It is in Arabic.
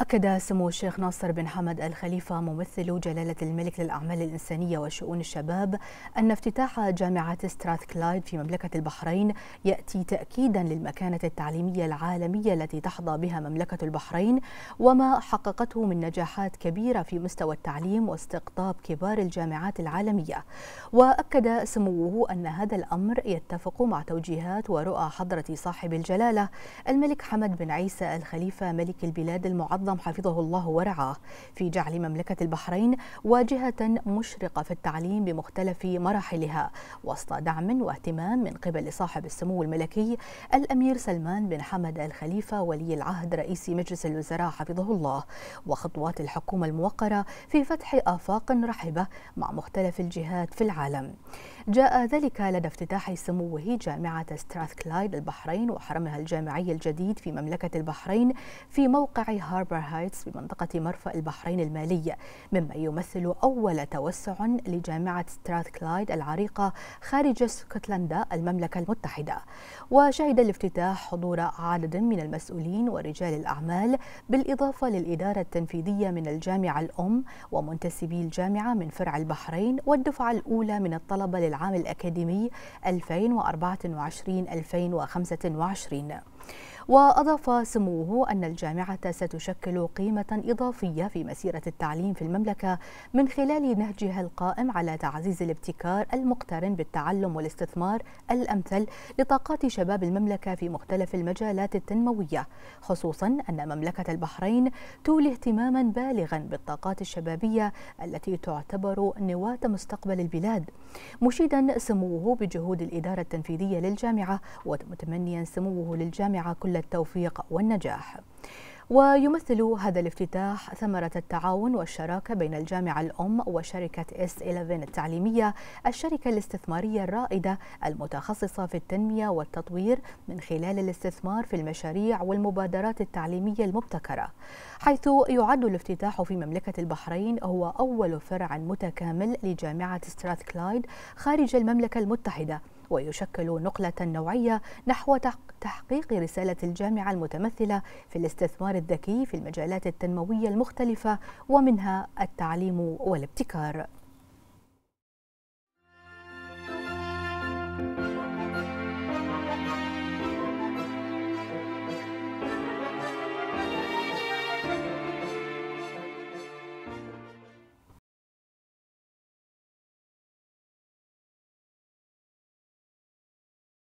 أكد سمو الشيخ ناصر بن حمد الخليفة ممثل جلالة الملك للأعمال الإنسانية وشؤون الشباب أن افتتاح جامعة ستراث كلايد في مملكة البحرين يأتي تأكيدا للمكانة التعليمية العالمية التي تحظى بها مملكة البحرين وما حققته من نجاحات كبيرة في مستوى التعليم واستقطاب كبار الجامعات العالمية وأكد سموه أن هذا الأمر يتفق مع توجيهات ورؤى حضرة صاحب الجلالة الملك حمد بن عيسى الخليفة ملك البلاد المعظم الأعظم حفظه الله ورعاه في جعل مملكة البحرين واجهة مشرقة في التعليم بمختلف مراحلها وسط دعم واهتمام من قبل صاحب السمو الملكي الأمير سلمان بن حمد الخليفة ولي العهد رئيس مجلس الوزراء حفظه الله وخطوات الحكومة الموقرة في فتح آفاق رحبة مع مختلف الجهات في العالم جاء ذلك لدى افتتاح سموه جامعة ستراثكلايد البحرين وحرمها الجامعي الجديد في مملكة البحرين في موقع هاربر جبر هايتس بمنطقة مرفأ البحرين المالية مما يمثل أول توسع لجامعة ستراث كلايد العريقة خارج اسكتلندا المملكة المتحدة وشهد الافتتاح حضور عدد من المسؤولين ورجال الأعمال بالإضافة للإدارة التنفيذية من الجامعة الأم ومنتسبي الجامعة من فرع البحرين والدفعة الأولى من الطلبة للعام الأكاديمي 2024 2025 وأضاف سموه أن الجامعة ستشكل قيمة إضافية في مسيرة التعليم في المملكة من خلال نهجها القائم على تعزيز الابتكار المقترن بالتعلم والاستثمار الأمثل لطاقات شباب المملكة في مختلف المجالات التنموية خصوصا أن مملكة البحرين تولي اهتماما بالغا بالطاقات الشبابية التي تعتبر نواة مستقبل البلاد مشيدا سموه بجهود الإدارة التنفيذية للجامعة ومتمنيا سموه للجامعة كل التوفيق والنجاح ويمثل هذا الافتتاح ثمرة التعاون والشراكة بين الجامعة الأم وشركة اس 11 التعليمية الشركة الاستثمارية الرائدة المتخصصة في التنمية والتطوير من خلال الاستثمار في المشاريع والمبادرات التعليمية المبتكرة حيث يعد الافتتاح في مملكة البحرين هو أول فرع متكامل لجامعة ستراث كلايد خارج المملكة المتحدة ويشكل نقلة نوعية نحو تحقيق رسالة الجامعة المتمثلة في الاستثمار الذكي في المجالات التنموية المختلفة ومنها التعليم والابتكار